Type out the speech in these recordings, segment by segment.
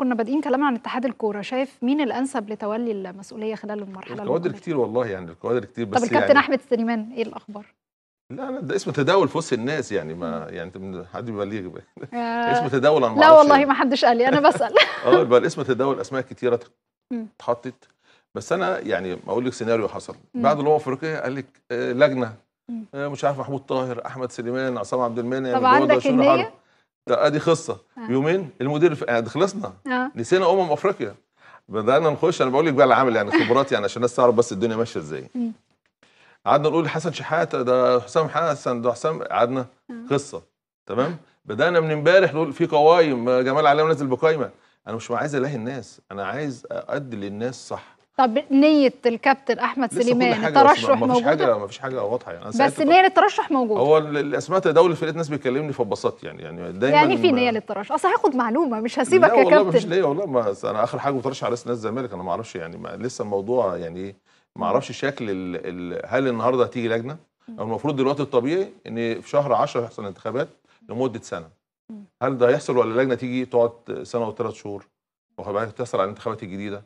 كنا بادئين كلام عن اتحاد الكوره شايف مين الانسب لتولي المسؤوليه خلال المرحله الكوادر كتير والله يعني الكوادر كتير بس طب الكابتن يعني... احمد سليمان ايه الاخبار لا انا ده اسمه تداول في وسط الناس يعني ما يعني حد يبقى ليه آه، اسمه تداول انا لا والله يعني. ما حدش قال لي انا بسال اه بقى الاسم تداول اسماء كتيره اتحطت بس انا يعني اقول لك سيناريو حصل بعد الامم الافريقيه قال لك آه، لجنه آه، مش عارف محمود طاهر احمد سليمان عصام عبد المنعم طب عندك النيه ادي قصه آه. يومين المدير في... يعني خلصنا آه. نسينا امم افريقيا بدانا نخش انا بقول لك بقى العمل يعني خبرات يعني عشان الناس تعرف بس الدنيا ماشيه ازاي قعدنا نقول حسن شحاته ده حسام حسن ده حسام قعدنا آه. قصه تمام بدانا من امبارح نقول في قوايم جمال علام نازل بقايمه انا مش عايز الهي الناس انا عايز ادي للناس صح طب نية الكابتن أحمد سليمان الترشح موجود؟ فيش حاجة فيش حاجة واضحة يعني أنا بس نية للترشح موجودة هو الأسماء تداول في ناس بتكلمني فبسطت يعني يعني دايما يعني في نية للترشح أصل هاخد معلومة مش هسيبك يا كابتن لا والله مش ليا والله ما أنا آخر حاجة بترشح على رئيس نادي الزمالك أنا ما أعرفش يعني ما لسه الموضوع يعني إيه ما أعرفش شكل الـ الـ هل النهاردة هتيجي لجنة؟ أو المفروض دلوقتي الطبيعي إن في شهر 10 يحصل انتخابات لمدة سنة هل ده هيحصل ولا اللجنة تيجي تقعد سنة وثلاث شهور؟ وبعدين تحصل على الانتخابات الجديده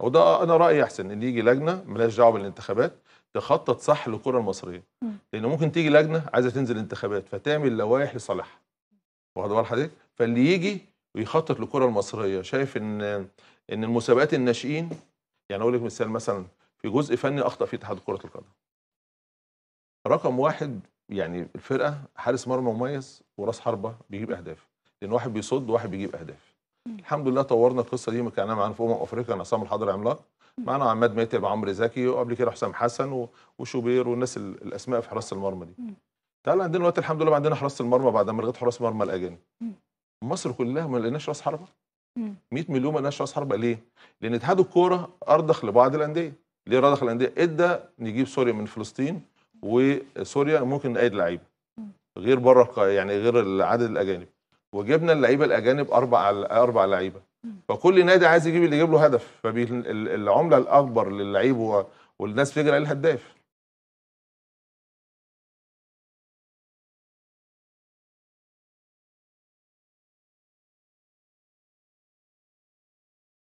وده انا رايي احسن ان يجي لجنه ملهاش دعوه بالانتخابات تخطط صح للكره المصريه لان ممكن تيجي لجنه عايزه تنزل انتخابات فتعمل لوائح لصالحها واخد بال حضرتك فاللي يجي ويخطط للكره المصريه شايف ان ان المسابقات الناشئين يعني اقول لك مثال مثلا في جزء فني اخطا فيه اتحاد كره القدم رقم واحد يعني الفرقه حارس مرمى مميز وراس حربه بيجيب اهداف لان واحد بيصد وواحد بيجيب اهداف الحمد لله طورنا القصه دي كان معانا في امم افريقيا انا عصام الحضر عملاق معانا عماد ماتب عمرو زكي وقبل كده حسام حسن وشوبير والناس الاسماء في حراسه المرمى دي تعالى عندنا دلوقتي الحمد لله عندنا حراسه المرمى بعد ما لغيت حراس مرمى الاجانب مصر كلها ما لقيناش راس حربه 100 مليون ما لقيناش راس حربه ليه؟ لان اتحاد الكوره ارضخ لبعض الانديه ليه ارضخ الانديه؟ ادى نجيب سوريا من فلسطين وسوريا ممكن نقيد لعيبه غير بره يعني غير العدد الاجانب وجبنا اللعيبه الاجانب اربع اربع لعيبه فكل نادي عايز يجيب اللي يجيب له هدف فالعمله الاكبر للعيب والناس بتجري الهداف